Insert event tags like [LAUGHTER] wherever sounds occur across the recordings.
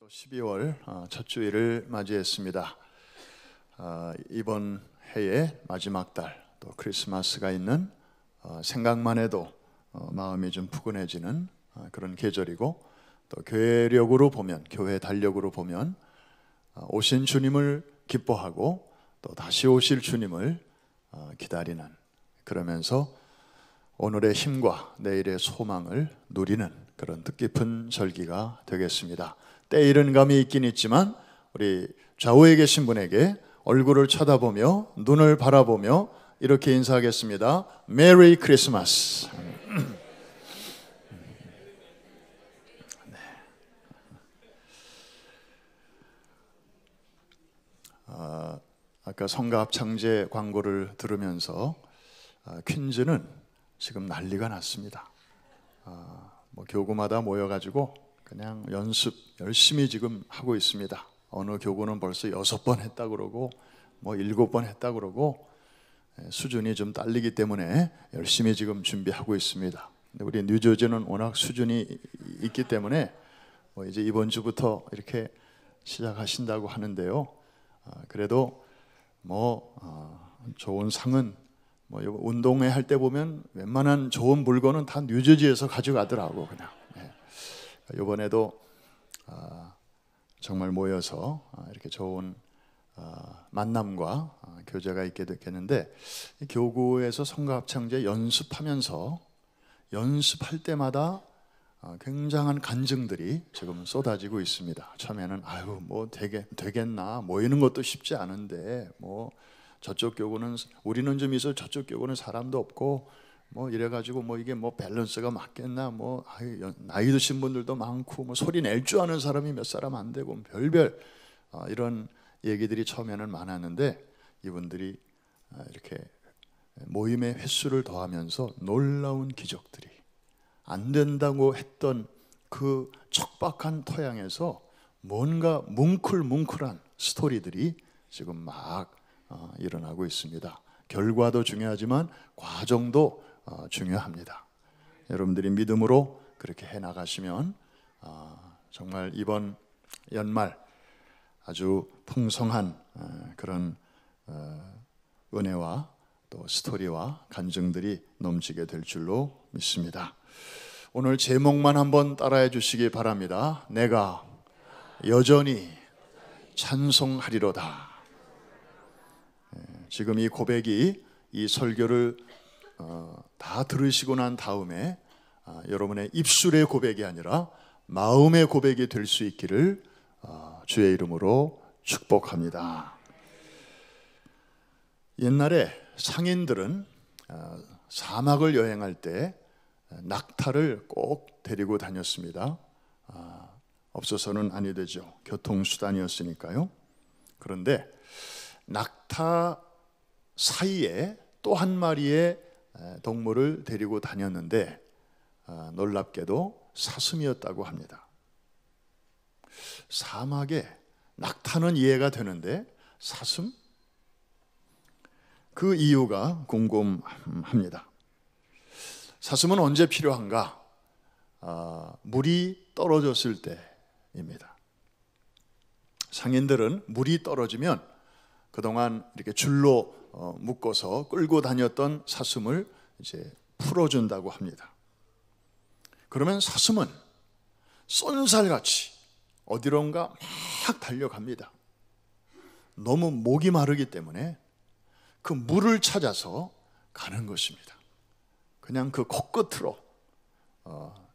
벌써 12월 어, 첫 주일을 맞이했습니다. 어, 이번 해의 마지막 달, 또 크리스마스가 있는 어, 생각만 해도 마음이 좀 푸근해지는 그런 계절이고 또 교회력으로 보면, 교회 달력으로 보면 오신 주님을 기뻐하고 또 다시 오실 주님을 기다리는 그러면서 오늘의 힘과 내일의 소망을 누리는 그런 뜻깊은 절기가 되겠습니다. 때이른 감이 있긴 있지만 우리 좌우에 계신 분에게 얼굴을 쳐다보며 눈을 바라보며 이렇게 인사하겠습니다. 메리 크리스마스. 네. 아, 아까 성가 합창제 광고를 들으면서 아, 퀸즈는 지금 난리가 났습니다. 아, 뭐 교구마다 모여가지고 그냥 연습 열심히 지금 하고 있습니다. 어느 교구는 벌써 여섯 번 했다 그러고 뭐 일곱 번 했다 그러고 예, 수준이 좀 딸리기 때문에 열심히 지금 준비하고 있습니다. 근데 우리 뉴저지는 워낙 수준이 있기 때문에 뭐 이제 이번 주부터 이렇게 시작하신다고 하는데요. 아, 그래도 뭐 아, 좋은 상은 뭐 운동회 할 때 보면 웬만한 좋은 물건은 다 뉴저지에서 가져가더라고 그냥. 이번에도 아, 정말 모여서 아, 이렇게 좋은 아, 만남과 교제가 있게 됐겠는데 교구에서 성가 합창제 연습하면서 연습할 때마다 굉장한 간증들이 지금 쏟아지고 있습니다. 처음에는 아유 뭐 되게 되겠나 모이는 뭐 것도 쉽지 않은데 뭐 저쪽 교구는 우리는 좀 있어 저쪽 교구는 사람도 없고 뭐 이래가지고 뭐 이게 뭐 밸런스가 맞겠나 뭐 나이 드신 분들도 많고 뭐 소리 낼 줄 아는 사람이 몇 사람 안 되고 뭐 별별 어, 이런 얘기들이 처음에는 많았는데 이분들이 어, 이렇게 모임의 횟수를 더하면서 놀라운 기적들이 안 된다고 했던 그 척박한 토양에서 뭔가 뭉클뭉클한 스토리들이 지금 막 어, 일어나고 있습니다. 결과도 중요하지만 과정도 어, 중요합니다. 여러분들이 믿음으로 그렇게 해 나가시면 어, 정말 이번 연말 아주 풍성한 어, 그런 은혜와 또 스토리와 간증들이 넘치게 될 줄로 믿습니다. 오늘 제목만 한번 따라해 주시기 바랍니다. 내가 여전히 찬송하리로다. 예, 지금 이 고백이 이 설교를 어, 다 들으시고 난 다음에 아, 여러분의 입술의 고백이 아니라 마음의 고백이 될 수 있기를 어, 주의 이름으로 축복합니다. 옛날에 상인들은 어, 사막을 여행할 때 어, 낙타를 꼭 데리고 다녔습니다. 아, 없어서는 아니 되죠. 교통수단이었으니까요. 그런데 낙타 사이에 또 한 마리의 동물을 데리고 다녔는데 어, 놀랍게도 사슴이었다고 합니다. 사막에 낙타는 이해가 되는데 사슴? 그 이유가 궁금합니다. 사슴은 언제 필요한가? 아, 물이 떨어졌을 때입니다. 상인들은 물이 떨어지면 그동안 이렇게 줄로 어, 묶어서 끌고 다녔던 사슴을 이제 풀어준다고 합니다. 그러면 사슴은 쏜살같이 어디론가 막 달려갑니다. 너무 목이 마르기 때문에 그 물을 찾아서 가는 것입니다. 그냥 그 코끝으로 어,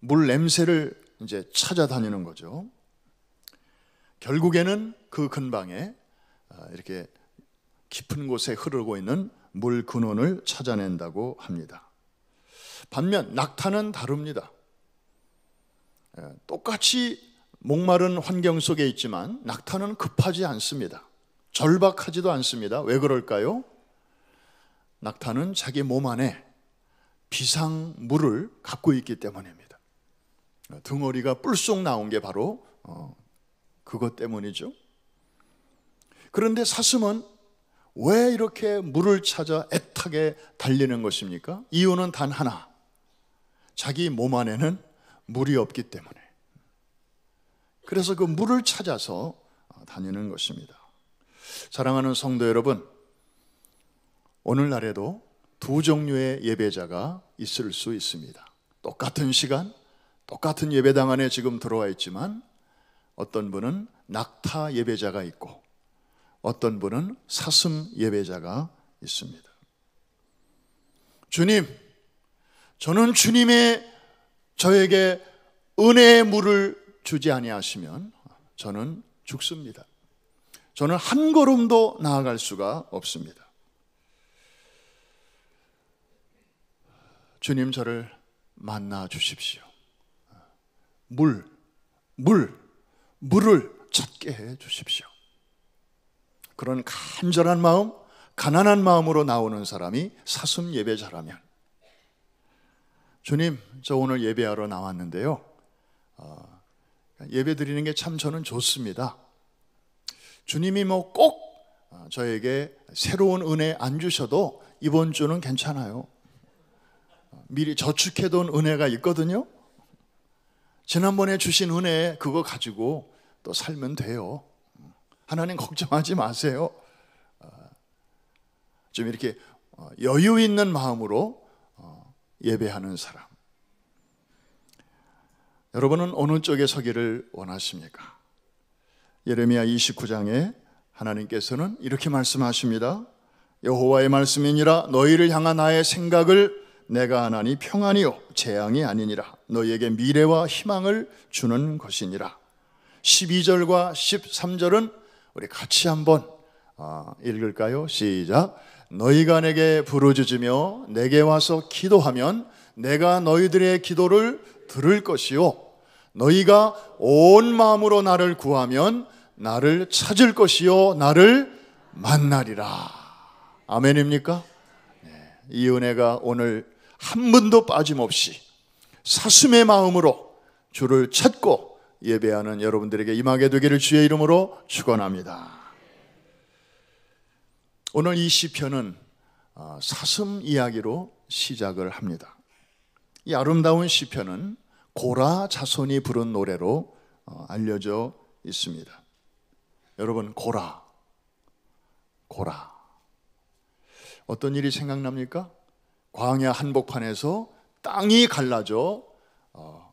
물 냄새를 이제 찾아다니는 거죠. 결국에는 그 근방에 어, 이렇게 깊은 곳에 흐르고 있는 물 근원을 찾아낸다고 합니다. 반면 낙타는 다릅니다. 예, 똑같이 목마른 환경 속에 있지만 낙타는 급하지 않습니다. 절박하지도 않습니다. 왜 그럴까요? 낙타는 자기 몸 안에 비상물을 갖고 있기 때문입니다. 덩어리가 예, 뿔쏙 나온 게 바로 어, 그것 때문이죠. 그런데 사슴은 왜 이렇게 물을 찾아 애타게 달리는 것입니까? 이유는 단 하나. 자기 몸 안에는 물이 없기 때문에. 그래서 그 물을 찾아서 어, 다니는 것입니다. 사랑하는 성도 여러분, 오늘날에도 두 종류의 예배자가 있을 수 있습니다. 똑같은 시간, 똑같은 예배당 안에 지금 들어와 있지만 어떤 분은 낙타 예배자가 있고 어떤 분은 사슴 예배자가 있습니다. 주님, 저는 주님의 저에게 은혜의 물을 주지 아니하시면 저는 죽습니다. 저는 한 걸음도 나아갈 수가 없습니다. 주님 저를 만나 주십시오. 물, 물, 물을 찾게 해 주십시오. 그런 간절한 마음, 가난한 마음으로 나오는 사람이 사슴 예배자라면 주님, 저 오늘 예배하러 나왔는데요. 어, 예배 드리는 게 참 저는 좋습니다. 주님이 뭐꼭 어, 저에게 새로운 은혜 안 주셔도 이번 주는 괜찮아요. 어, 미리 저축해둔 은혜가 있거든요. 지난번에 주신 은혜 그거 가지고 또 살면 돼요. 하나님 걱정하지 마세요. 어, 좀 이렇게 어, 여유 있는 마음으로 어, 예배하는 사람. 여러분은 어느 쪽에 서기를 원하십니까? 예레미야 29장에 하나님께서는 이렇게 말씀하십니다. 여호와의 말씀이니라 너희를 향한 나의 생각을 내가 하나니 평안이요 재앙이 아니니라 너희에게 미래와 희망을 주는 것이니라. 12절과 13절은 우리 같이 한번 아, 읽을까요? 시작. 너희가 내게 부르짖으며 내게 와서 기도하면 내가 너희들의 기도를 들을 것이요 너희가 온 마음으로 나를 구하면 나를 찾을 것이요 나를 만나리라. 아멘입니까? 네. 이 은혜가 오늘 한 번도 빠짐없이 사슴의 마음으로 주를 찾고 예배하는 여러분들에게 임하게 되기를 주의 이름으로 축원합니다. 오늘 이 시편은 어, 사슴 이야기로 시작을 합니다. 이 아름다운 시편은 고라 자손이 부른 노래로 어, 알려져 있습니다. 여러분 고라 고라 어떤 일이 생각납니까? 광야 한복판에서 땅이 갈라져 어,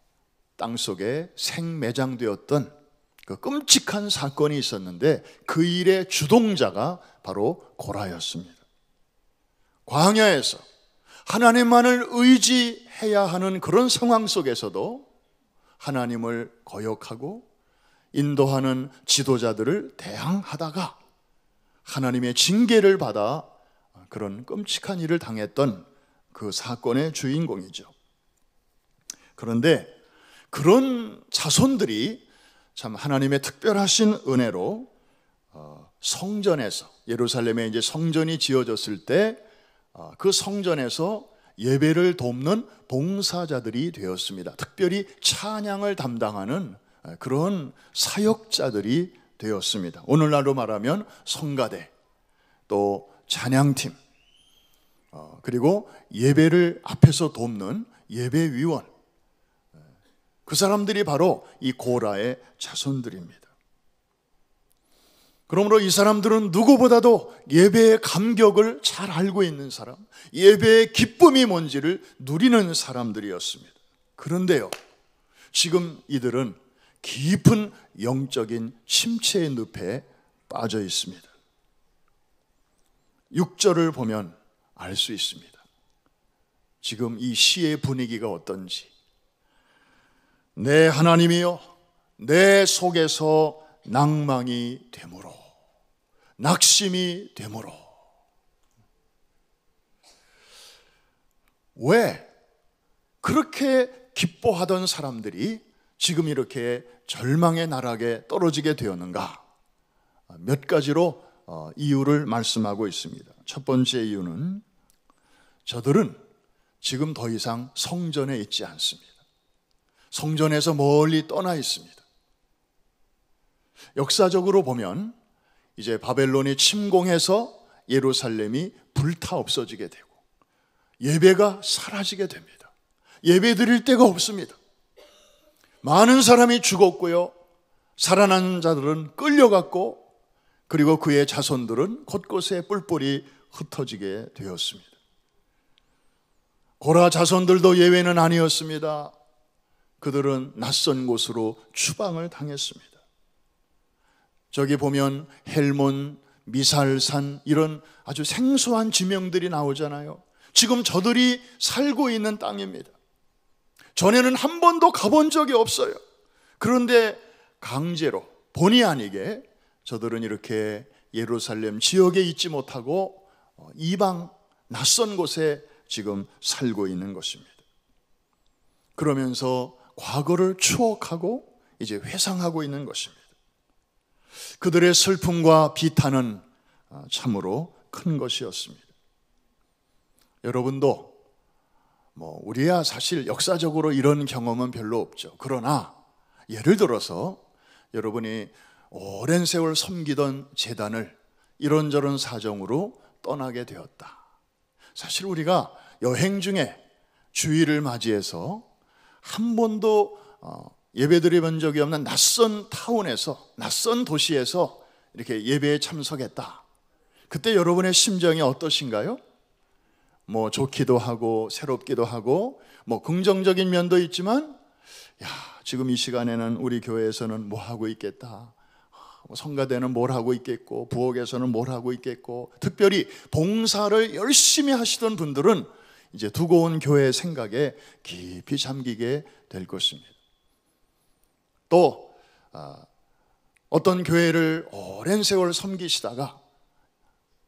땅 속에 생매장되었던 그 끔찍한 사건이 있었는데 그 일의 주동자가 바로 고라였습니다. 광야에서 하나님만을 의지해야 하는 그런 상황 속에서도 하나님을 거역하고 인도하는 지도자들을 대항하다가 하나님의 징계를 받아 그런 끔찍한 일을 당했던 그 사건의 주인공이죠. 그런데 그런 자손들이 참 하나님의 특별하신 은혜로 어, 성전에서 예루살렘에 이제 성전이 지어졌을 때그 어, 성전에서 예배를 돕는 봉사자들이 되었습니다. 특별히 찬양을 담당하는 그런 사역자들이 되었습니다. 오늘날로 말하면 성가대, 또 찬양팀, 어, 그리고 예배를 앞에서 돕는 예배위원, 그 사람들이 바로 이 고라의 자손들입니다. 그러므로 이 사람들은 누구보다도 예배의 감격을 잘 알고 있는 사람, 예배의 기쁨이 뭔지를 누리는 사람들이었습니다. 그런데요, 지금 이들은 깊은 영적인 침체의 늪에 빠져 있습니다. 6절을 보면 알 수 있습니다. 지금 이 시의 분위기가 어떤지, 내 하나님이여 내 속에서 낭망이 되므로 낙심이 되므로 왜 그렇게 기뻐하던 사람들이 지금 이렇게 절망의 나락에 떨어지게 되었는가? 몇 가지로 어, 이유를 말씀하고 있습니다. 첫 번째 이유는 저들은 지금 더 이상 성전에 있지 않습니다. 성전에서 멀리 떠나 있습니다. 역사적으로 보면 이제 바벨론이 침공해서 예루살렘이 불타 없어지게 되고 예배가 사라지게 됩니다. 예배 드릴 데가 없습니다. 많은 사람이 죽었고요. 살아난 자들은 끌려갔고 그리고 그의 자손들은 곳곳에 뿔뿔이 흩어지게 되었습니다. 고라 자손들도 예외는 아니었습니다. 그들은 낯선 곳으로 추방을 당했습니다. 저기 보면 헬몬, 미살산 이런 아주 생소한 지명들이 나오잖아요. 지금 저들이 살고 있는 땅입니다. 전에는 한 번도 가본 적이 없어요. 그런데 강제로 본의 아니게 저들은 이렇게 예루살렘 지역에 있지 못하고 어, 이방 낯선 곳에 지금 살고 있는 것입니다. 그러면서 과거를 추억하고 이제 회상하고 있는 것입니다. 그들의 슬픔과 비탄은 아, 참으로 큰 것이었습니다. 여러분도 뭐 우리야 사실 역사적으로 이런 경험은 별로 없죠. 그러나 예를 들어서 여러분이 오랜 세월 섬기던 재단을 이런저런 사정으로 떠나게 되었다. 사실 우리가 여행 중에 주의를 맞이해서 한 번도 어, 예배드려본 적이 없는 낯선 타운에서 낯선 도시에서 이렇게 예배에 참석했다. 그때 여러분의 심정이 어떠신가요? 뭐 좋기도 하고 새롭기도 하고 뭐 긍정적인 면도 있지만 야 지금 이 시간에는 우리 교회에서는 뭐 하고 있겠다. 뭐 성가대는 뭘 하고 있겠고 부엌에서는 뭘 하고 있겠고 특별히 봉사를 열심히 하시던 분들은 이제 두고 온 교회의 생각에 깊이 잠기게 될 것입니다. 또 아, 어떤 교회를 오랜 세월 섬기시다가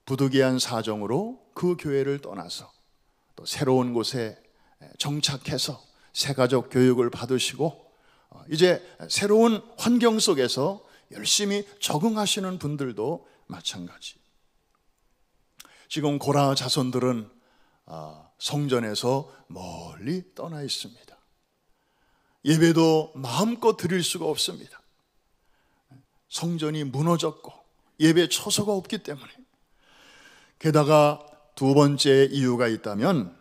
부득이한 사정으로 그 교회를 떠나서 또 새로운 곳에 정착해서 새가족 교육을 받으시고 어, 이제 새로운 환경 속에서 열심히 적응하시는 분들도 마찬가지. 지금 고라 자손들은 아, 성전에서 멀리 떠나 있습니다. 예배도 마음껏 드릴 수가 없습니다. 성전이 무너졌고 예배 처소가 없기 때문에 게다가 두 번째 이유가 있다면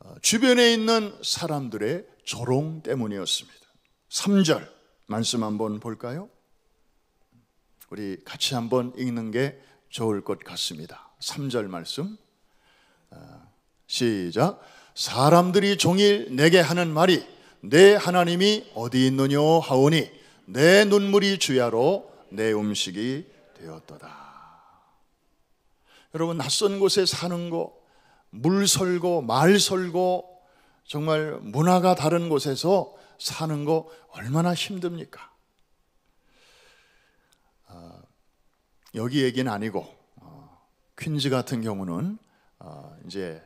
어, 주변에 있는 사람들의 조롱 때문이었습니다. 3절 말씀 한번 볼까요? 우리 같이 한번 읽는 게 좋을 것 같습니다. 3절 말씀. 아, 시작. 사람들이 종일 내게 하는 말이 내 하나님이 어디 있느뇨 하오니 내 눈물이 주야로 내 음식이 되었도다. 여러분 낯선 곳에 사는 거, 물 설고 말 설고 정말 문화가 다른 곳에서 사는 거 얼마나 힘듭니까? 아, 여기 얘기는 아니고 어, 퀸즈 같은 경우는 아, 이제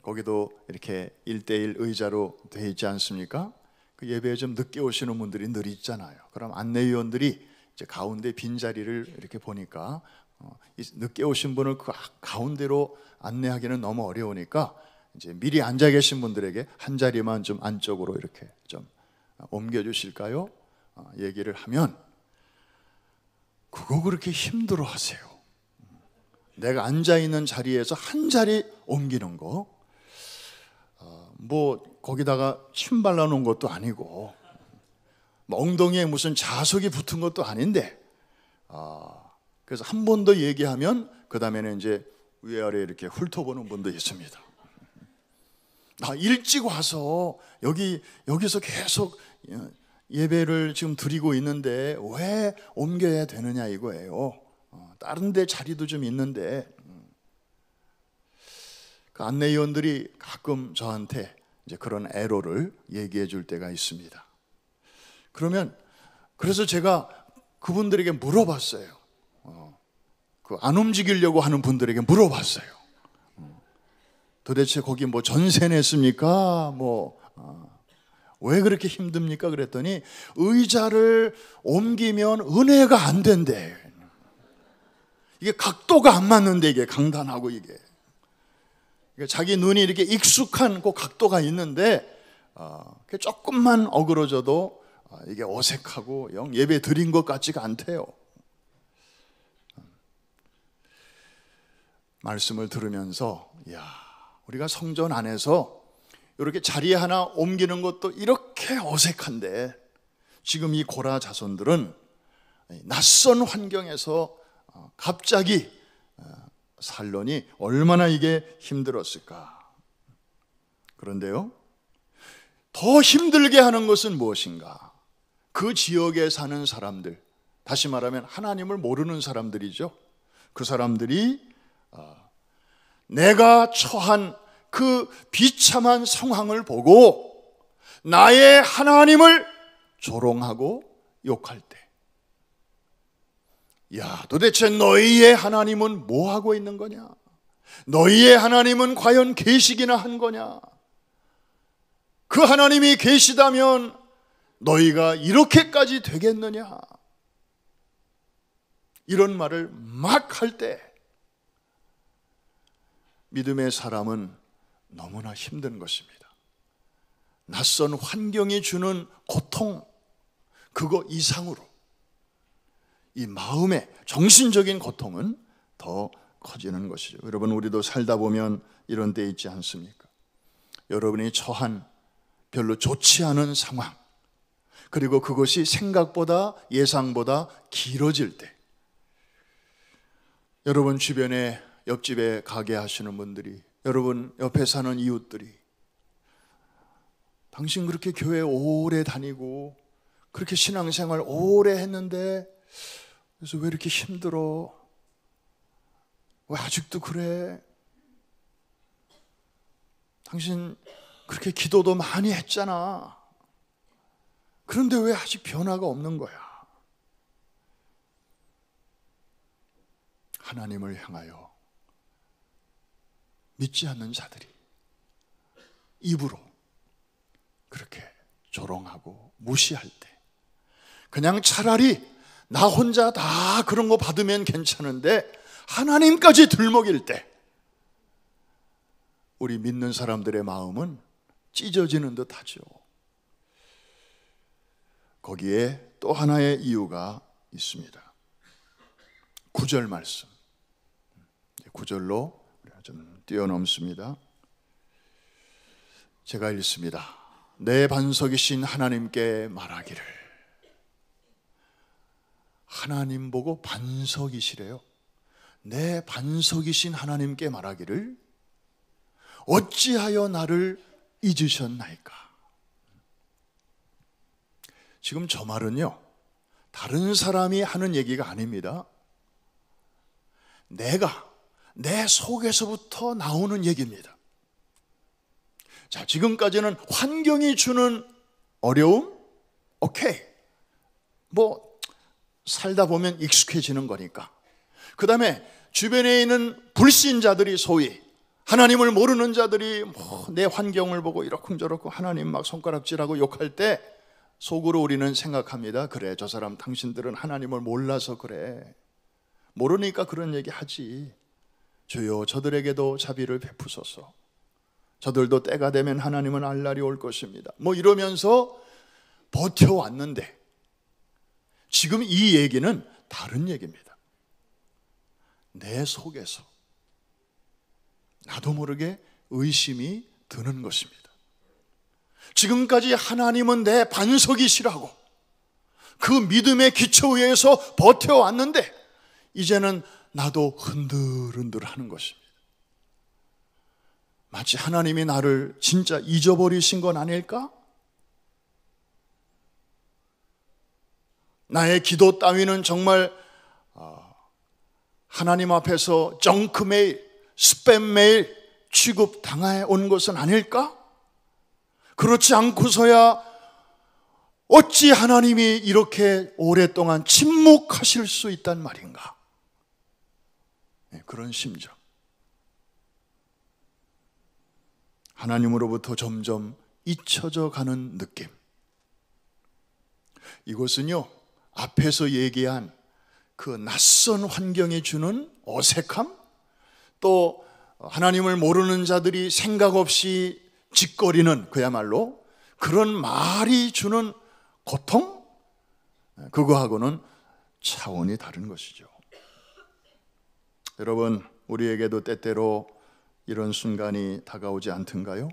거기도 이렇게 일대일 의자로 돼 있지 않습니까? 그 예배에 좀 늦게 오시는 분들이 늘 있잖아요. 그럼 안내위원들이 이제 가운데 빈 자리를 이렇게 보니까 어, 늦게 오신 분을 그 아, 가운데로 안내하기는 너무 어려우니까 이제 미리 앉아 계신 분들에게 한 자리만 좀 안쪽으로 이렇게 좀 어, 옮겨 주실까요? 어, 얘기를 하면 그거 그렇게 힘들어 하세요. 내가 앉아 있는 자리에서 한 자리 옮기는 거. 어, 뭐 거기다가 침 발라 놓은 것도 아니고 뭐 엉덩이에 무슨 자석이 붙은 것도 아닌데. 어, 그래서 한 번 더 얘기하면 그 다음에는 이제 위아래 이렇게 훑어보는 분도 있습니다. 나 일찍 와서 여기 여기서 계속 예, 예배를 지금 드리고 있는데 왜 옮겨야 되느냐 이거예요. 어, 다른 데 자리도 좀 있는데 음. 그 안내위원들이 가끔 저한테 이제 그런 애로를 얘기해 줄 때가 있습니다. 그러면 그래서 제가 그분들에게 물어봤어요. 어, 그안 움직이려고 하는 분들에게 물어봤어요. 음. 도대체 거기 뭐 전세 냈습니까? 뭐, 어, 왜 그렇게 힘듭니까? 그랬더니 의자를 옮기면 은혜가 안 된대. 이게 각도가 안 맞는데 이게 강단하고 이게. 그러니까 자기 눈이 이렇게 익숙한 그 각도가 있는데 어, 조금만 어그러져도 어, 이게 어색하고 영 예배 드린 것 같지가 않대요. 말씀을 들으면서 야 우리가 성전 안에서 이렇게 자리 하나 옮기는 것도 이렇게 어색한데 지금 이 고라 자손들은 낯선 환경에서 어, 갑자기 살론이 어, 얼마나 이게 힘들었을까. 그런데요, 더 힘들게 하는 것은 무엇인가? 그 지역에 사는 사람들, 다시 말하면 하나님을 모르는 사람들이죠. 그 사람들이 어, 내가 처한 그 비참한 상황을 보고 나의 하나님을 조롱하고 욕할 때 야, 도대체 너희의 하나님은 뭐 하고 있는 거냐? 너희의 하나님은 과연 계시기나 한 거냐? 그 하나님이 계시다면 너희가 이렇게까지 되겠느냐? 이런 말을 막 할 때 믿음의 사람은 너무나 힘든 것입니다. 낯선 환경이 주는 고통, 그거 이상으로 이 마음의 정신적인 고통은 더 커지는 것이죠. 여러분 우리도 살다 보면 이런 데 있지 않습니까? 여러분이 처한 별로 좋지 않은 상황 그리고 그것이 생각보다 예상보다 길어질 때 여러분 주변에 옆집에 가게 하시는 분들이 여러분 옆에 사는 이웃들이 당신 그렇게 교회 오래 다니고 그렇게 신앙생활 오래 했는데 그래서 왜 이렇게 힘들어? 왜 아직도 그래? 당신 그렇게 기도도 많이 했잖아. 그런데 왜 아직 변화가 없는 거야? 하나님을 향하여 믿지 않는 자들이 입으로 그렇게 조롱하고 무시할 때 그냥 차라리 나 혼자 다 그런 거 받으면 괜찮은데 하나님까지 들먹일 때 우리 믿는 사람들의 마음은 찢어지는 듯 하죠. 거기에 또 하나의 이유가 있습니다. 구절 말씀. 구절로 좀 뛰어넘습니다. 제가 읽습니다. 내 반석이신 하나님께 말하기를 하나님 보고 반석이시래요. 내 반석이신 하나님께 말하기를 어찌하여 나를 잊으셨나이까. 지금 저 말은요. 다른 사람이 하는 얘기가 아닙니다. 내가 내 속에서부터 나오는 얘기입니다. 자, 지금까지는 환경이 주는 어려움? 오케이. 뭐 살다 보면 익숙해지는 거니까. 그 다음에 주변에 있는 불신자들이 소위 하나님을 모르는 자들이 뭐내 환경을 보고 이렇쿵저렇고 하나님 막 손가락질하고 욕할 때 속으로 우리는 생각합니다. 그래, 저 사람 당신들은 하나님을 몰라서 그래. 모르니까 그런 얘기 하지. 주여, 저들에게도 자비를 베푸소서. 저들도 때가 되면 하나님은 알 날이 올 것입니다. 뭐 이러면서 버텨왔는데 지금 이 얘기는 다른 얘기입니다. 내 속에서 나도 모르게 의심이 드는 것입니다. 지금까지 하나님은 내 반석이시라고 그 믿음의 기초에 서 버텨왔는데 이제는 나도 흔들흔들 하는 것입니다. 마치 하나님이 나를 진짜 잊어버리신 건 아닐까? 나의 기도 따위는 정말 어, 하나님 앞에서 정크 메일, 스팸 메일 취급 당해 온 것은 아닐까? 그렇지 않고서야 어찌 하나님이 이렇게 오랫동안 침묵하실 수 있단 말인가? 네, 그런 심정. 하나님으로부터 점점 잊혀져 가는 느낌. 이것은요, 앞에서 얘기한 그 낯선 환경이 주는 어색함 또 하나님을 모르는 자들이 생각 없이 짓거리는 그야말로 그런 말이 주는 고통? 그거하고는 차원이 다른 것이죠. 여러분, 우리에게도 때때로 이런 순간이 다가오지 않던가요?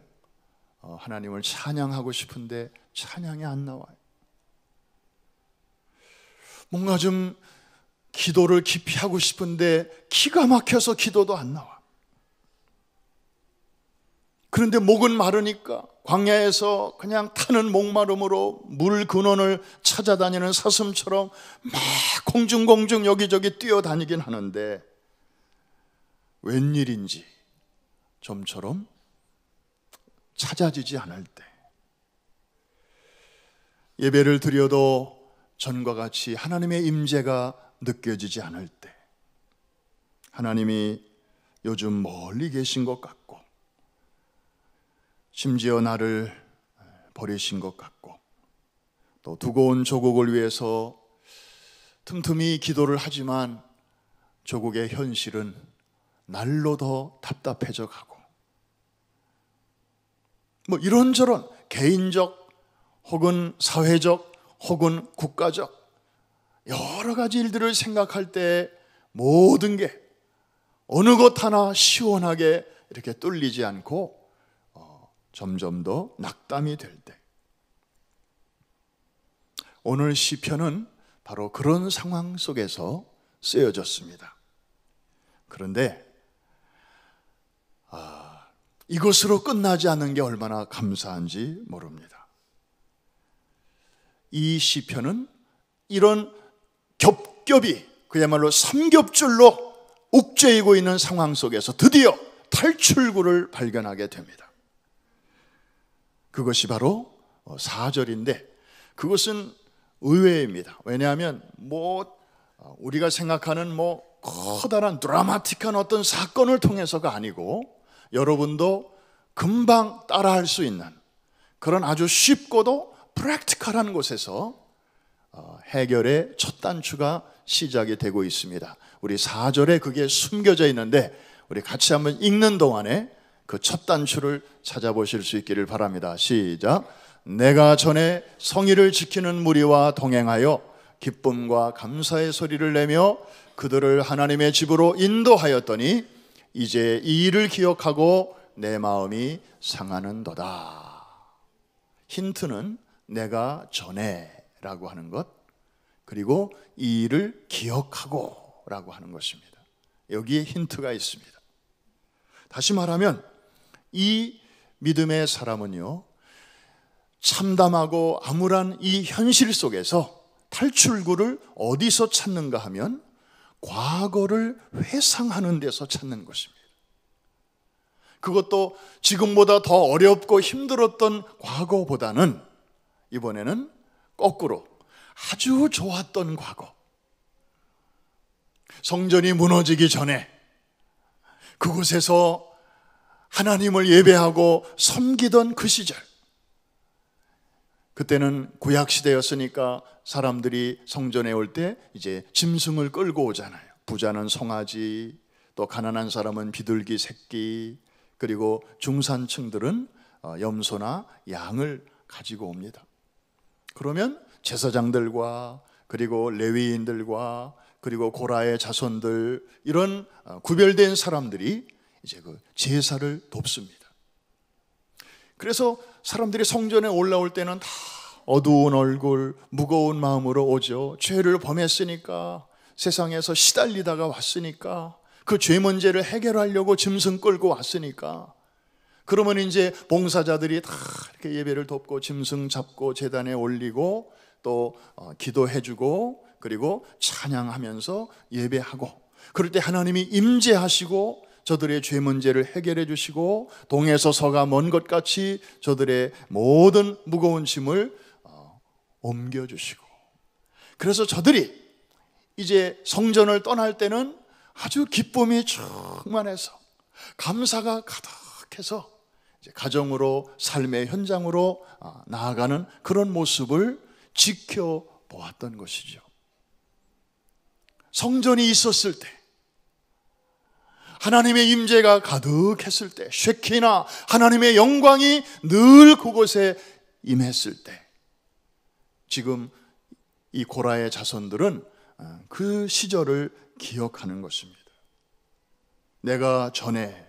어, 하나님을 찬양하고 싶은데 찬양이 안 나와요. 뭔가 좀 기도를 깊이 하고 싶은데 기가 막혀서 기도도 안 나와. 그런데 목은 마르니까 광야에서 그냥 타는 목마름으로 물 근원을 찾아다니는 사슴처럼 막 공중공중 여기저기 뛰어다니긴 하는데 웬일인지 좀처럼 찾아지지 않을 때 예배를 드려도 전과 같이 하나님의 임재가 느껴지지 않을 때 하나님이 요즘 멀리 계신 것 같고 심지어 나를 버리신 것 같고 또 두고온 조국을 위해서 틈틈이 기도를 하지만 조국의 현실은 날로 더 답답해져 가고 뭐 이런저런 개인적 혹은 사회적 혹은 국가적 여러 가지 일들을 생각할 때 모든 게 어느 것 하나 시원하게 이렇게 뚫리지 않고 어, 점점 더 낙담이 될 때. 오늘 시편은 바로 그런 상황 속에서 쓰여졌습니다. 그런데 아, 이것으로 끝나지 않는게 얼마나 감사한지 모릅니다. 이 시편은 이런 겹겹이 그야말로 삼겹줄로 옥죄이고 있는 상황 속에서 드디어 탈출구를 발견하게 됩니다. 그것이 바로 4절인데 어, 그것은 의외입니다. 왜냐하면 뭐 어, 우리가 생각하는 뭐 커다란 드라마틱한 어떤 사건을 통해서가 아니고 여러분도 금방 따라할 수 있는 그런 아주 쉽고도 프랙티컬한 곳에서 어, 해결의 첫 단추가 시작이 되고 있습니다. 우리 4절에 그게 숨겨져 있는데 우리 같이 한번 읽는 동안에 그 첫 단추를 찾아보실 수 있기를 바랍니다. 시작. 내가 전에 성의를 지키는 무리와 동행하여 기쁨과 감사의 소리를 내며 그들을 하나님의 집으로 인도하였더니 이제 이 일을 기억하고 내 마음이 상하는도다. 힌트는 내가 전해라고 하는 것 그리고 이 일을 기억하고라고 하는 것입니다. 여기에 힌트가 있습니다. 다시 말하면 이 믿음의 사람은요 참담하고 암울한 이 현실 속에서 탈출구를 어디서 찾는가 하면 과거를 회상하는 데서 찾는 것입니다. 그것도 지금보다 더 어렵고 힘들었던 과거보다는 이번에는 거꾸로 아주 좋았던 과거. 성전이 무너지기 전에 그곳에서 하나님을 예배하고 섬기던 그 시절. 그때는 구약시대였으니까 사람들이 성전에 올 때 이제 짐승을 끌고 오잖아요. 부자는 송아지, 또 가난한 사람은 비둘기 새끼, 그리고 중산층들은 어, 염소나 양을 가지고 옵니다. 그러면 제사장들과 그리고 레위인들과 그리고 고라의 자손들 이런 어, 구별된 사람들이 이제 그 제사를 돕습니다. 그래서 사람들이 성전에 올라올 때는 다 어두운 얼굴, 무거운 마음으로 오죠. 죄를 범했으니까 세상에서 시달리다가 왔으니까 그 죄 문제를 해결하려고 짐승 끌고 왔으니까 그러면 이제 봉사자들이 다 이렇게 예배를 돕고 짐승 잡고 재단에 올리고 또 어, 기도해주고 그리고 찬양하면서 예배하고 그럴 때 하나님이 임재하시고 저들의 죄 문제를 해결해 주시고 동에서 서가 먼 것 같이 저들의 모든 무거운 짐을 어, 옮겨 주시고 그래서 저들이 이제 성전을 떠날 때는 아주 기쁨이 충만해서 감사가 가득해서 가정으로 삶의 현장으로 아, 나아가는 그런 모습을 지켜보았던 것이죠. 성전이 있었을 때 하나님의 임재가 가득했을 때 쉐키나 하나님의 영광이 늘 그곳에 임했을 때 지금 이 고라의 자손들은 아, 그 시절을 기억하는 것입니다. 내가 전에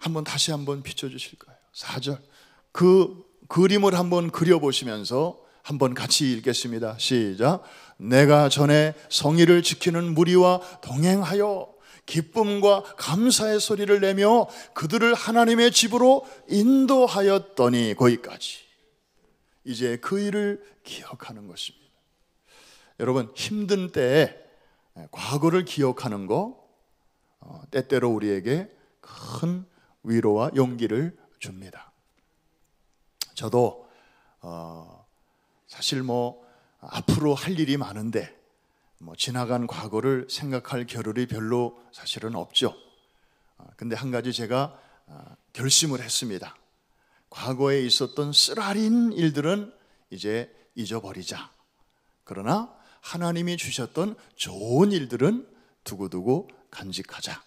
한번 다시 한번 비춰주실 거예요. 4절. 그 그림을 한번 그려보시면서 한번 같이 읽겠습니다. 시작. 내가 전에 성의를 지키는 무리와 동행하여 기쁨과 감사의 소리를 내며 그들을 하나님의 집으로 인도하였더니 거기까지. 이제 그 일을 기억하는 것입니다. 여러분, 힘든 때에 예, 과거를 기억하는 거, 어, 때때로 우리에게 큰 위로와 용기를 줍니다. 저도 어, 사실 뭐 앞으로 할 일이 많은데 뭐 지나간 과거를 생각할 겨를이 별로 사실은 없죠. 어, 근데 한 가지 제가 어, 결심을 했습니다. 과거에 있었던 쓰라린 일들은 이제 잊어버리자. 그러나 하나님이 주셨던 좋은 일들은 두고두고 간직하자.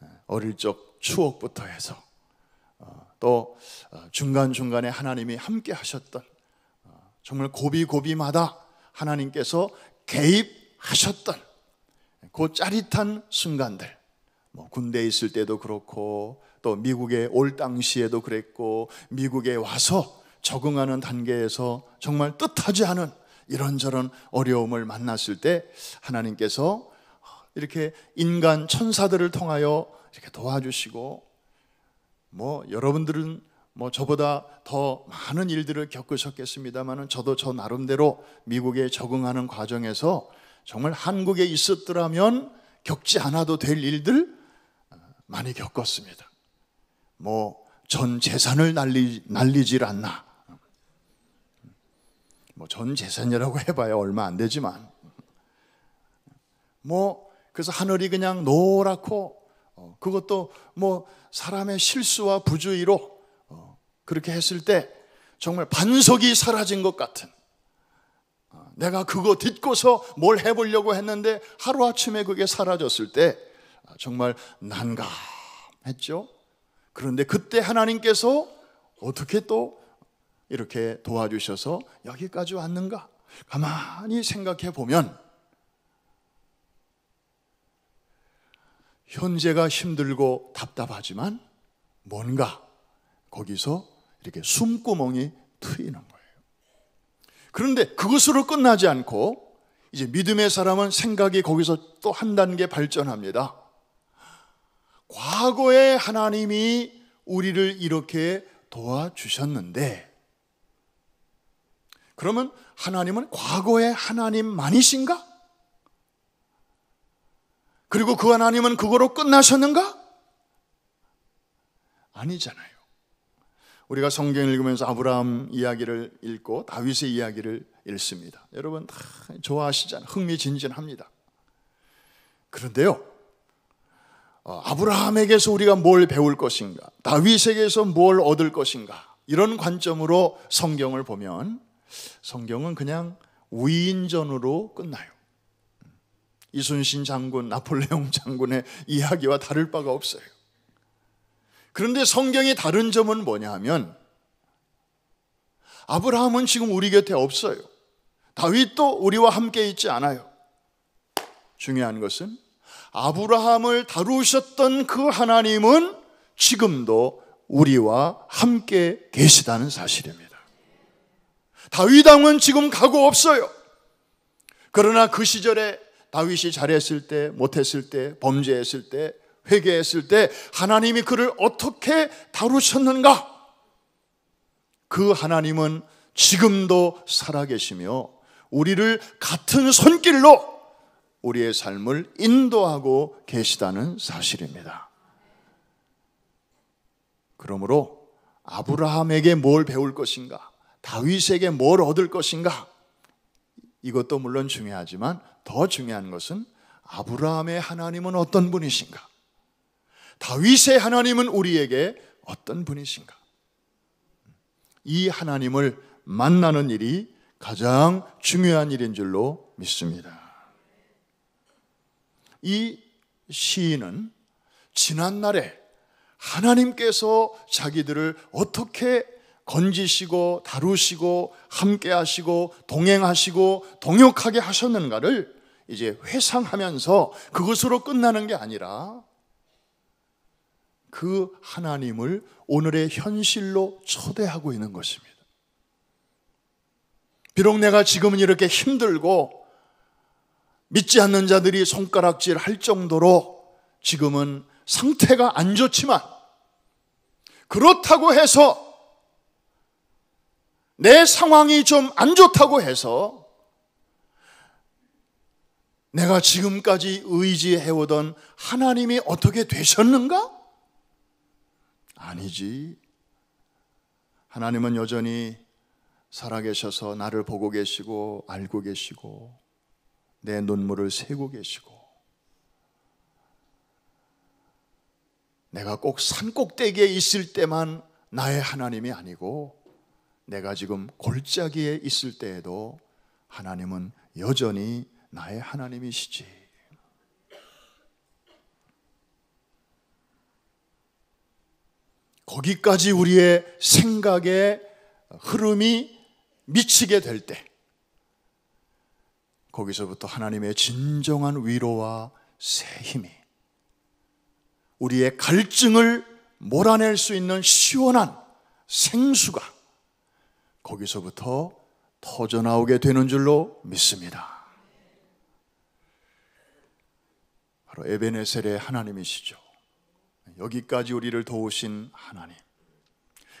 어, 어릴 적 추억부터 해서 어, 또 어, 중간중간에 하나님이 함께 하셨던 어, 정말 고비고비마다 하나님께서 개입하셨던 그 짜릿한 순간들 뭐 군대에 있을 때도 그렇고 또 미국에 올 당시에도 그랬고 미국에 와서 적응하는 단계에서 정말 뜻하지 않은 이런저런 어려움을 만났을 때 하나님께서 이렇게 인간 천사들을 통하여 이렇게 도와주시고 뭐 여러분들은 뭐 저보다 더 많은 일들을 겪으셨겠습니다만은 저도 저 나름대로 미국에 적응하는 과정에서 정말 한국에 있었더라면 겪지 않아도 될 일들 어, 많이 겪었습니다. 뭐 전 재산을 날리 날리질 않나. 뭐 전 재산이라고 [LAUGHS] 해봐야 얼마 안 되지만 뭐 그래서 하늘이 그냥 노랗고 어, 그것도 뭐 사람의 실수와 부주의로 어, 그렇게 했을 때 정말 반석이 사라진 것 같은 어, 내가 그거 듣고서 뭘 해보려고 했는데 하루아침에 그게 사라졌을 때 아, 정말 난감했죠. 그런데 그때 하나님께서 어떻게 또 이렇게 도와주셔서 여기까지 왔는가? 가만히 생각해 보면 현재가 힘들고 답답하지만 뭔가 거기서 이렇게 숨구멍이 트이는 거예요. 그런데 그것으로 끝나지 않고 이제 믿음의 사람은 생각이 거기서 또 한 단계 발전합니다. 과거에 하나님이 우리를 이렇게 도와주셨는데 그러면 하나님은 과거의 하나님만이신가? 그리고 그 하나님은 그거로 끝나셨는가? 아니잖아요. 우리가 성경 읽으면서 아브라함 이야기를 읽고 다윗의 이야기를 읽습니다. 여러분 다 좋아하시잖아요. 흥미진진합니다. 그런데요. 어, 아브라함에게서 우리가 뭘 배울 것인가? 다윗에게서 뭘 얻을 것인가? 이런 관점으로 성경을 보면 성경은 그냥 우인전으로 끝나요. 이순신 장군, 나폴레옹 장군의 이야기와 다를 바가 없어요. 그런데 성경의 다른 점은 뭐냐 하면 아브라함은 지금 우리 곁에 없어요. 다윗도 우리와 함께 있지 않아요. 중요한 것은 아브라함을 다루셨던 그 하나님은 지금도 우리와 함께 계시다는 사실입니다. 다윗왕은 지금 가고 없어요. 그러나 그 시절에 다윗이 잘했을 때, 못했을 때, 범죄했을 때, 회개했을 때 하나님이 그를 어떻게 다루셨는가? 그 하나님은 지금도 살아계시며 우리를 같은 손길로 우리의 삶을 인도하고 계시다는 사실입니다. 그러므로 아브라함에게 뭘 배울 것인가? 다윗에게 뭘 얻을 것인가? 이것도 물론 중요하지만 더 중요한 것은 아브라함의 하나님은 어떤 분이신가? 다윗의 하나님은 우리에게 어떤 분이신가? 이 하나님을 만나는 일이 가장 중요한 일인 줄로 믿습니다. 이 시인은 지난날에 하나님께서 자기들을 어떻게 건지시고 다루시고 함께 하시고 동행하시고 동역하게 하셨는가를 이제 회상하면서 그것으로 끝나는 게 아니라 그 하나님을 오늘의 현실로 초대하고 있는 것입니다. 비록 내가 지금은 이렇게 힘들고 믿지 않는 자들이 손가락질 할 정도로 지금은 상태가 안 좋지만 그렇다고 해서 내 상황이 좀 안 좋다고 해서 내가 지금까지 의지해오던 하나님이 어떻게 되셨는가? 아니지. 하나님은 여전히 살아계셔서 나를 보고 계시고, 알고 계시고, 내 눈물을 세고 계시고, 내가 꼭 산꼭대기에 있을 때만 나의 하나님이 아니고, 내가 지금 골짜기에 있을 때에도 하나님은 여전히 나의 하나님이시지. 거기까지 우리의 생각의 흐름이 미치게 될 때, 거기서부터 하나님의 진정한 위로와 새 힘이 우리의 갈증을 몰아낼 수 있는 시원한 생수가 거기서부터 터져나오게 되는 줄로 믿습니다. 바로 에베네셀의 하나님이시죠. 여기까지 우리를 도우신 하나님.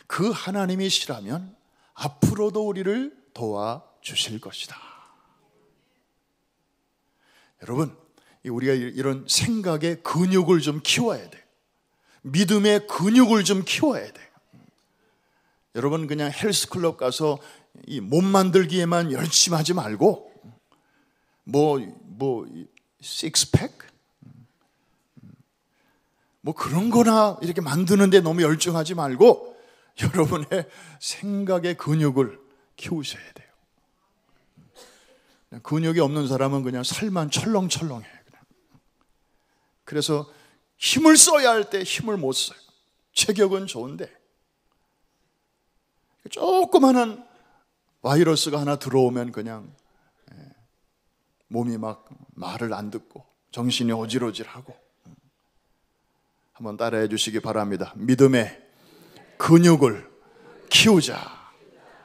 그 하나님이시라면 앞으로도 우리를 도와 주실 것이다. 여러분, 우리가 이런 생각의 근육을 좀 키워야 돼. 믿음의 근육을 좀 키워야 돼. 여러분 그냥 헬스클럽 가서 이 몸 만들기에만 열심히 하지 말고 뭐 뭐 식스팩 뭐, 뭐 그런 거나 이렇게 만드는데 너무 열정하지 말고 여러분의 생각의 근육을 키우셔야 돼요. 근육이 없는 사람은 그냥 살만 철렁철렁해. 그냥. 그래서 힘을 써야 할 때 힘을 못 써요. 체격은 좋은데 조그마한 바이러스가 하나 들어오면 그냥 예, 몸이 막 말을 안 듣고 정신이 어질오질하고 음, 한번 따라해 주시기 바랍니다. 믿음의 근육을 키우자.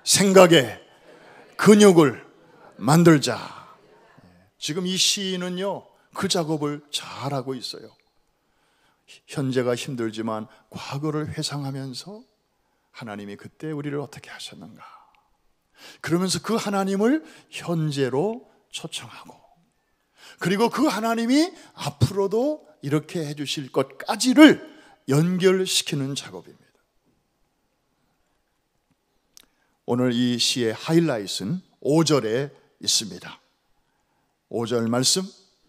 생각의 근육을 만들자. 예, 지금 이 시인은요, 그 작업을 잘하고 있어요. 현재가 힘들지만 과거를 회상하면서 하나님이 그때 우리를 어떻게 하셨는가. 그러면서 그 하나님을 현재로 초청하고 그리고 그 하나님이 앞으로도 이렇게 해주실 것까지를 연결시키는 작업입니다. 오늘 이 시의 하이라이트는 5절에 있습니다. 5절 말씀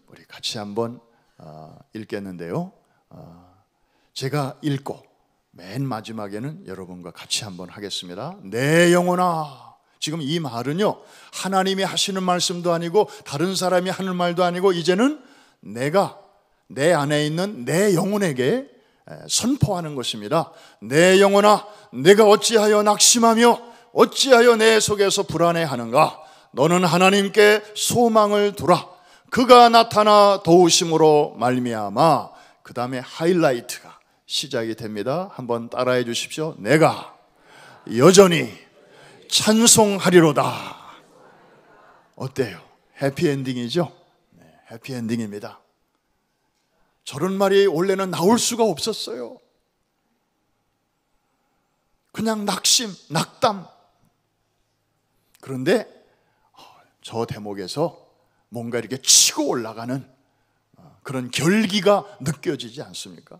우리 같이 한번 아, 읽겠는데요. 아, 제가 읽고 맨 마지막에는 여러분과 같이 한번 하겠습니다. 내 영혼아. 지금 이 말은요, 하나님이 하시는 말씀도 아니고, 다른 사람이 하는 말도 아니고, 이제는 내가 내 안에 있는 내 영혼에게 선포하는 것입니다. 내 영혼아, 내가 어찌하여 낙심하며, 어찌하여 내 속에서 불안해하는가? 너는 하나님께 소망을 두라. 그가 나타나 도우심으로 말미암아. 그 다음에 하이라이트가 시작이 됩니다. 한번 따라해 주십시오. 내가 여전히 찬송하리로다. 어때요? 해피엔딩이죠? 네, 해피엔딩입니다. 저런 말이 원래는 나올 수가 없었어요. 그냥 낙심, 낙담. 그런데 어, 저 대목에서 뭔가 이렇게 치고 올라가는 어, 그런 결기가 느껴지지 않습니까?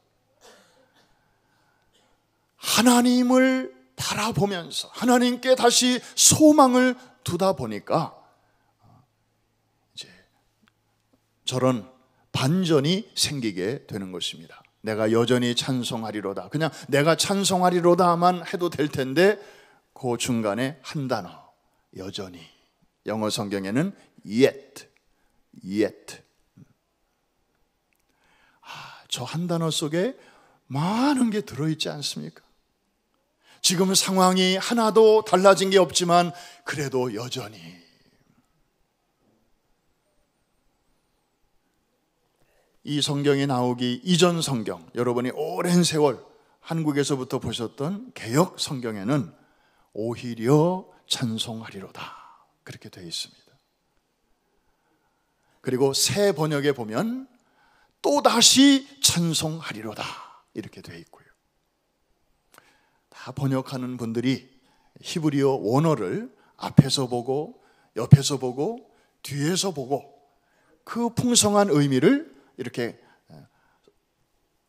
하나님을 바라보면서 하나님께 다시 소망을 두다 보니까 이제 저런 반전이 생기게 되는 것입니다. 내가 여전히 찬송하리로다. 그냥 내가 찬송하리로다만 해도 될 텐데 그 중간에 한 단어 여전히 영어 성경에는 yet yet 아, 저 한 단어 속에 많은 게 들어 있지 않습니까? 지금 상황이 하나도 달라진 게 없지만 그래도 여전히 이 성경이 나오기 이전 성경, 여러분이 오랜 세월 한국에서부터 보셨던 개혁 성경에는 오히려 찬송하리로다. 그렇게 되어 있습니다. 그리고 새 번역에 보면 또다시 찬송하리로다. 이렇게 되어 있고요. 다 번역하는 분들이 히브리어 원어를 앞에서 보고 옆에서 보고 뒤에서 보고 그 풍성한 의미를 이렇게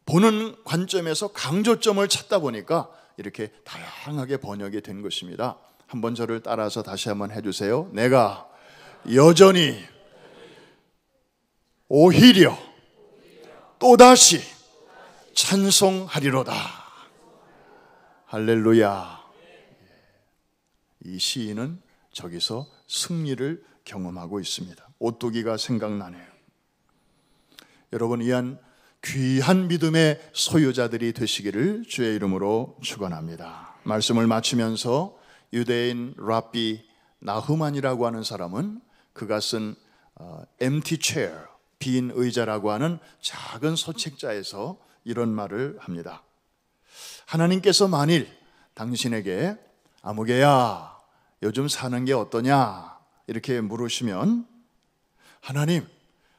보는 관점에서 강조점을 찾다 보니까 이렇게 다양하게 번역이 된 것입니다. 한번 저를 따라서 다시 한번 해주세요. 내가 여전히 오히려 또다시 찬송하리로다. 할렐루야. 예. 이 시인은 저기서 승리를 경험하고 있습니다. 오뚜기가 생각나네요. 여러분 이한 귀한 믿음의 소유자들이 되시기를 주의 이름으로 축원합니다. 말씀을 마치면서 유대인 라비 나흐만이라고 하는 사람은 그가 쓴 어, empty chair 빈 의자라고 하는 작은 소책자에서 이런 말을 합니다. 하나님께서 만일 당신에게 아무개야 요즘 사는 게 어떠냐 이렇게 물으시면 하나님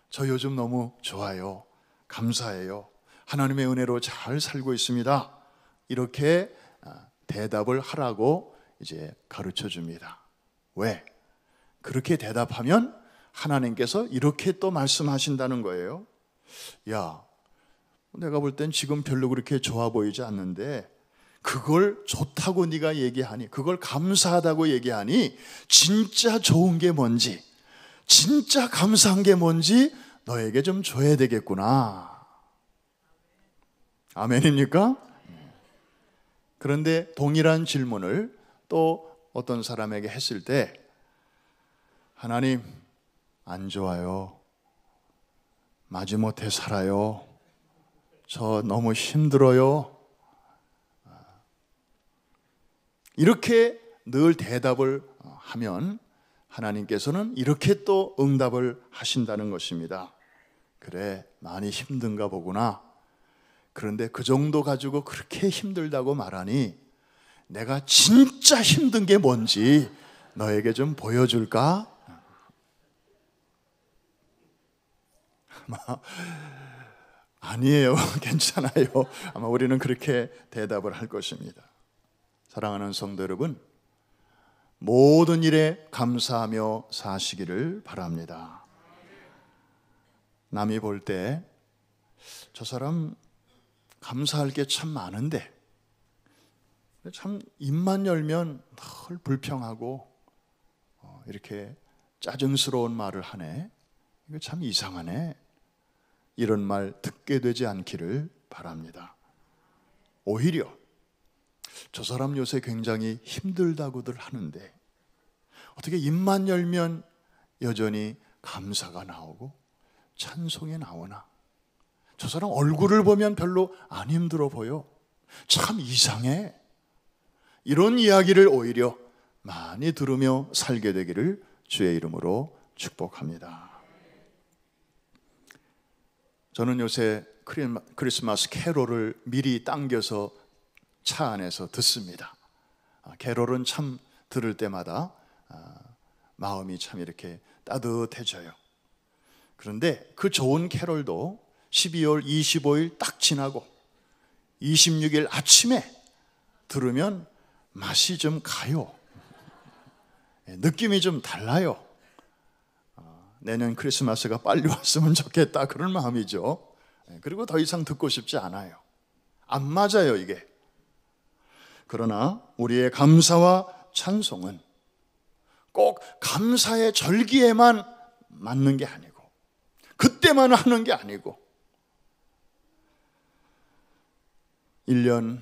저 요즘 너무 좋아요 감사해요 하나님의 은혜로 잘 살고 있습니다 이렇게 아, 대답을 하라고 이제 가르쳐 줍니다 왜 그렇게 대답하면 하나님께서 이렇게 또 말씀하신다는 거예요 야 내가 볼 땐 지금 별로 그렇게 좋아 보이지 않는데 그걸 좋다고 네가 얘기하니 그걸 감사하다고 얘기하니 진짜 좋은 게 뭔지 진짜 감사한 게 뭔지 너에게 좀 줘야 되겠구나. 아멘입니까? 그런데 동일한 질문을 또 어떤 사람에게 했을 때 하나님 안 좋아요. 마지못해 살아요. 저 너무 힘들어요. 이렇게 늘 대답을 하면 하나님께서는 이렇게 또 응답을 하신다는 것입니다. 그래, 많이 힘든가 보구나. 그런데 그 정도 가지고 그렇게 힘들다고 말하니 내가 진짜 힘든 게 뭔지 너에게 좀 보여줄까? [LAUGHS] 아니에요. [LAUGHS] 괜찮아요. 아마 우리는 그렇게 대답을 할 것입니다. 사랑하는 성도 여러분, 모든 일에 감사하며 사시기를 바랍니다. 남이 볼 때 저 사람 감사할 게 참 많은데 참 입만 열면 늘 불평하고 어, 이렇게 짜증스러운 말을 하네. 이거 참 이상하네. 이런 말 듣게 되지 않기를 바랍니다. 오히려 저 사람 요새 굉장히 힘들다고들 하는데 어떻게 입만 열면 여전히 감사가 나오고 찬송에 나오나 저 사람 얼굴을 보면 별로 안 힘들어 보여 참 이상해 이런 이야기를 오히려 많이 들으며 살게 되기를 주의 이름으로 축복합니다. 저는 요새 크리스마스 캐롤을 미리 당겨서 차 안에서 듣습니다. 아, 캐롤은 참 들을 때마다 아, 마음이 참 이렇게 따뜻해져요. 그런데 그 좋은 캐롤도 12월 25일 딱 지나고 26일 아침에 들으면 맛이 좀 가요. 예, 느낌이 좀 달라요. 내년 크리스마스가 빨리 왔으면 좋겠다 그런 마음이죠. 예, 그리고 더 이상 듣고 싶지 않아요. 안 맞아요, 이게. 그러나 우리의 감사와 찬송은 꼭 감사의 절기에만 맞는 게 아니고, 그때만 하는 게 아니고, 1년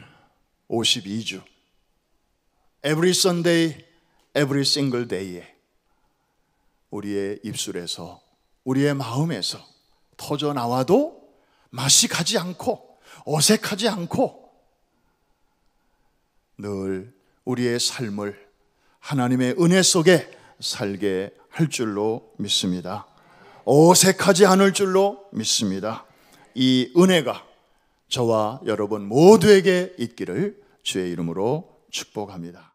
52주, every Sunday, every single day에 우리의 입술에서 우리의 마음에서 터져 나와도 맛이 가지 않고 어색하지 않고 늘 우리의 삶을 하나님의 은혜 속에 살게 할 줄로 믿습니다. 어색하지 않을 줄로 믿습니다. 이 은혜가 저와 여러분 모두에게 있기를 주의 이름으로 축복합니다.